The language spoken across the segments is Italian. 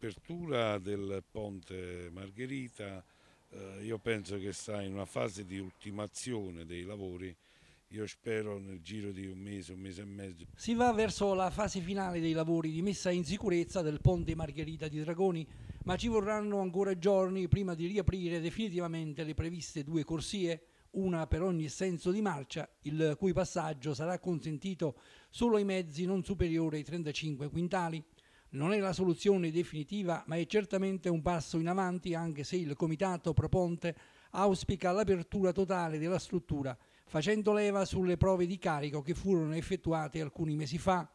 l'apertura del ponte Margherita eh, io penso che sta in una fase di ultimazione dei lavori io spero nel giro di un mese, un mese e mezzo. Si va verso la fase finale dei lavori di messa in sicurezza del ponte Margherita di Dragoni, ma ci vorranno ancora giorni prima di riaprire definitivamente le previste due corsie, una per ogni senso di marcia, il cui passaggio sarà consentito solo ai mezzi non superiori ai 35 quintali. Non è la soluzione definitiva, ma è certamente un passo in avanti, anche se il comitato proponte auspica l'apertura totale della struttura, facendo leva sulle prove di carico che furono effettuate alcuni mesi fa.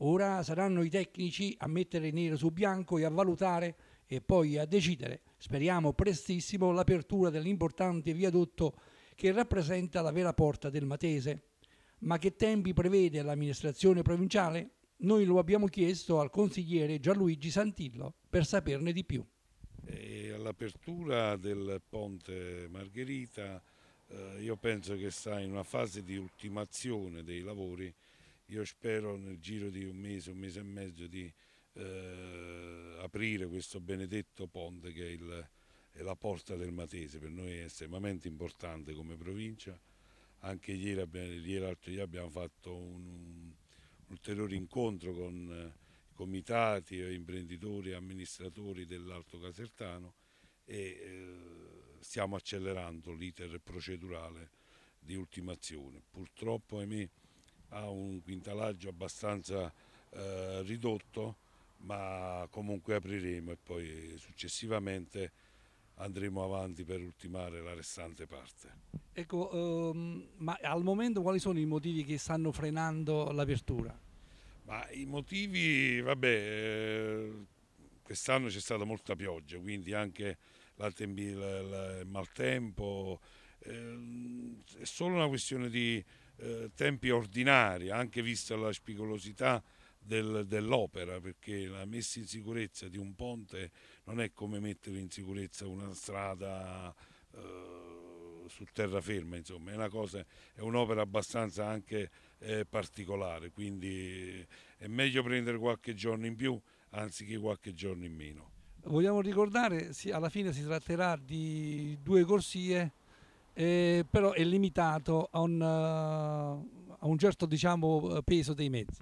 Ora saranno i tecnici a mettere nero su bianco e a valutare e poi a decidere, speriamo prestissimo, l'apertura dell'importante viadotto che rappresenta la vera porta del Matese. Ma che tempi prevede l'amministrazione provinciale? Noi lo abbiamo chiesto al consigliere Gianluigi Santillo per saperne di più. all'apertura del ponte Margherita eh, io penso che sta in una fase di ultimazione dei lavori. Io spero nel giro di un mese, un mese e mezzo di eh, aprire questo benedetto ponte che è, il, è la porta del Matese. Per noi è estremamente importante come provincia. Anche ieri, ieri l'altro ieri abbiamo fatto un, ulteriore incontro con i eh, comitati, imprenditori e amministratori dell'Alto Casertano e eh, stiamo accelerando l'iter procedurale di ultimazione. Purtroppo ahimè, ha un quintalaggio abbastanza eh, ridotto ma comunque apriremo e poi successivamente andremo avanti per ultimare la restante parte. Ecco, um, ma al momento quali sono i motivi che stanno frenando l'apertura? Ma i motivi, vabbè, eh, quest'anno c'è stata molta pioggia, quindi anche la, il maltempo, eh, è solo una questione di eh, tempi ordinari, anche vista la spigolosità del, dell'opera perché la messa in sicurezza di un ponte non è come mettere in sicurezza una strada eh, su terraferma, insomma, è, cosa, è un'opera abbastanza anche eh, particolare, quindi è meglio prendere qualche giorno in più anziché qualche giorno in meno. Vogliamo ricordare, sì, alla fine si tratterà di due corsie, eh, però è limitato a un, eh, a un certo diciamo, peso dei mezzi.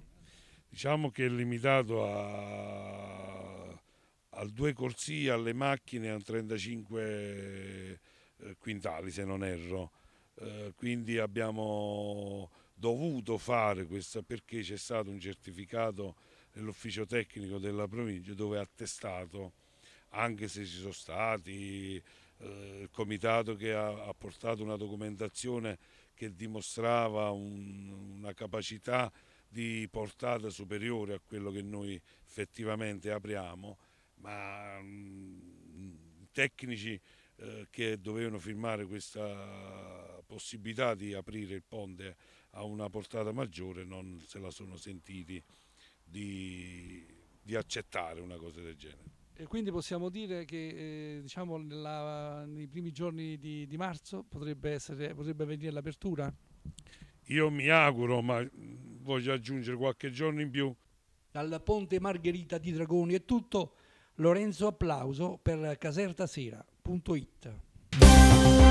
Diciamo che è limitato a, a due corsie, alle macchine, a 35 eh, quintali se non erro. Eh, quindi abbiamo dovuto fare questa perché c'è stato un certificato nell'ufficio tecnico della provincia dove è attestato anche se ci sono stati eh, il comitato che ha, ha, portato una documentazione che dimostrava un, una capacità di portata superiore a quello che noi effettivamente apriamo, ma i tecnici eh, che dovevano firmare questa possibilità di aprire il ponte a una portata maggiore non se la sono sentiti di, di accettare una cosa del genere. E quindi possiamo dire che eh, diciamo, la, nei primi giorni di, di marzo potrebbe, essere, potrebbe venire l'apertura? Io mi auguro, ma voglio aggiungere qualche giorno in più. Dal Ponte Margherita di Dragoni è tutto. Lorenzo Applauso per casertasera.it.